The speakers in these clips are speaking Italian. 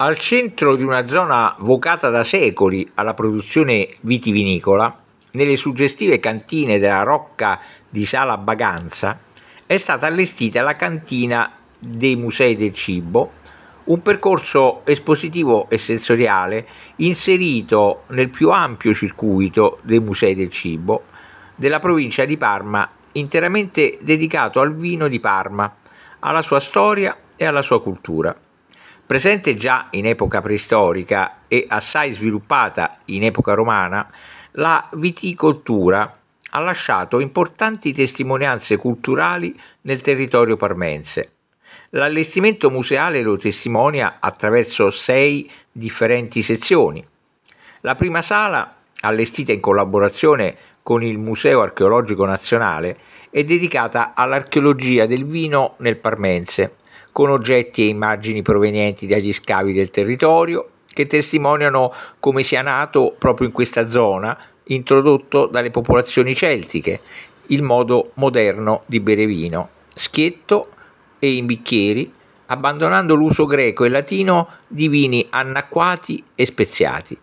Al centro di una zona vocata da secoli alla produzione vitivinicola, nelle suggestive cantine della Rocca di Sala Baganza, è stata allestita la cantina dei Musei del Cibo, un percorso espositivo e sensoriale inserito nel più ampio circuito dei Musei del Cibo della provincia di Parma, interamente dedicato al vino di Parma, alla sua storia e alla sua cultura. Presente già in epoca preistorica e assai sviluppata in epoca romana, la viticoltura ha lasciato importanti testimonianze culturali nel territorio parmense. L'allestimento museale lo testimonia attraverso sei differenti sezioni. La prima sala, allestita in collaborazione con il Museo Archeologico Nazionale, è dedicata all'archeologia del vino nel Parmense con oggetti e immagini provenienti dagli scavi del territorio che testimoniano come sia nato proprio in questa zona, introdotto dalle popolazioni celtiche, il modo moderno di bere vino, schietto e in bicchieri, abbandonando l'uso greco e latino di vini annacquati e speziati.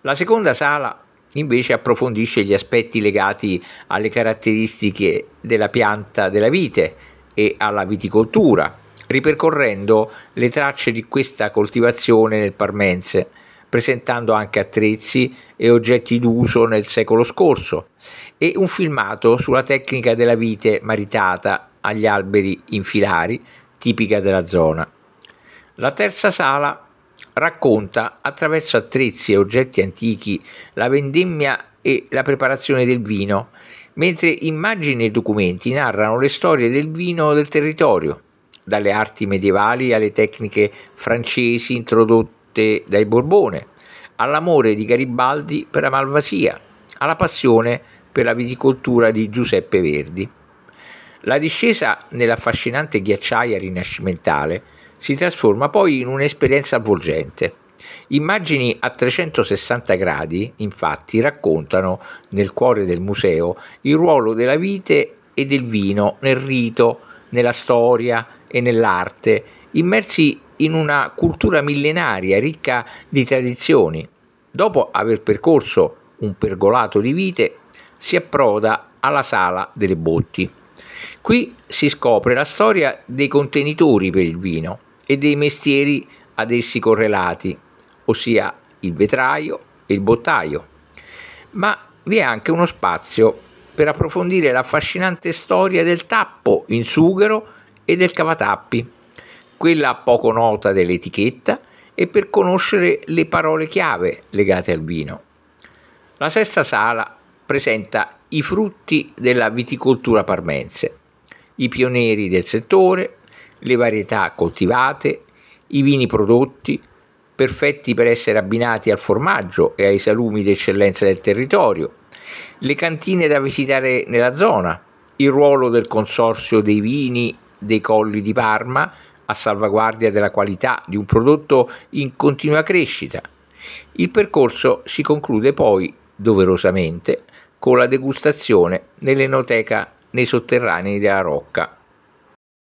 La seconda sala invece approfondisce gli aspetti legati alle caratteristiche della pianta della vite e alla viticoltura, ripercorrendo le tracce di questa coltivazione nel Parmense, presentando anche attrezzi e oggetti d'uso nel secolo scorso e un filmato sulla tecnica della vite maritata agli alberi infilari, tipica della zona. La terza sala racconta attraverso attrezzi e oggetti antichi la vendemmia e la preparazione del vino, mentre immagini e documenti narrano le storie del vino del territorio, dalle arti medievali alle tecniche francesi introdotte dai Borbone, all'amore di Garibaldi per la Malvasia, alla passione per la viticoltura di Giuseppe Verdi. La discesa nell'affascinante ghiacciaia rinascimentale si trasforma poi in un'esperienza avvolgente. Immagini a 360 gradi, infatti, raccontano nel cuore del museo il ruolo della vite e del vino nel rito, nella storia, e nell'arte, immersi in una cultura millenaria ricca di tradizioni. Dopo aver percorso un pergolato di vite, si approda alla sala delle botti. Qui si scopre la storia dei contenitori per il vino e dei mestieri ad essi correlati, ossia il vetraio e il bottaio. Ma vi è anche uno spazio per approfondire l'affascinante storia del tappo in sughero e del cavatappi, quella poco nota dell'etichetta e per conoscere le parole chiave legate al vino. La sesta sala presenta i frutti della viticoltura parmense, i pionieri del settore, le varietà coltivate, i vini prodotti, perfetti per essere abbinati al formaggio e ai salumi d'eccellenza del territorio, le cantine da visitare nella zona, il ruolo del consorzio dei vini dei colli di Parma a salvaguardia della qualità di un prodotto in continua crescita. Il percorso si conclude poi, doverosamente, con la degustazione nell'enoteca nei sotterranei della Rocca.